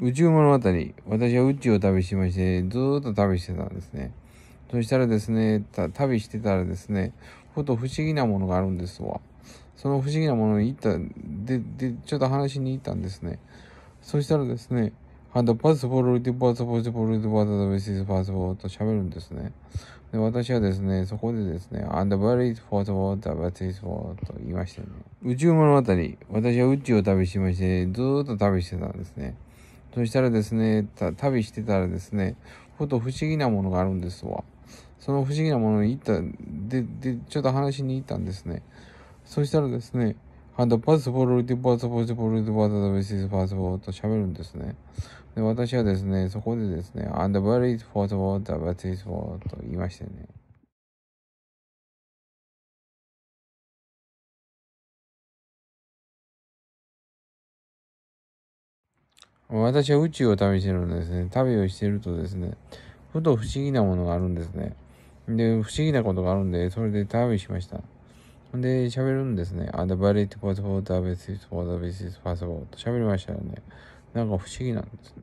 宇宙物語、私は宇宙を旅しまして、ずっと旅してたんですね。そしたらですね、旅してたらですね、ふと不思議なものがあるんですわ。その不思議なものに行った、で、で、ちょっと話しに行ったんですね。そしたらですね、ハンドパスポルティパスポルティポルティパスポルティパスポルと喋るんですね。で、私はですね、そこでですね、あンドバリーポートポートバティスポーと言いましたね。宇宙物語、私は宇宙を旅しまして、ずっと旅してたんですね。そしたらですね、旅してたらですね、ほと不思議なものがあるんですわ。その不思議なものに行った、で、で、ちょっと話しに行ったんですね。そしたらですね、ハンドパスポロリティパスポリポリティパスポリティパスポと喋るんですね。で、私はですね、そこでですね、あんたバリーパスポリティパスポと言いましてね。私は宇宙を旅してるんですね。旅をしてるとですね、ふと不思議なものがあるんですね。で、不思議なことがあるんで、それで旅しました。で、喋るんですね。あ、the b o d to t for s i s f o the basis possible と喋りましたよね。なんか不思議なんですね。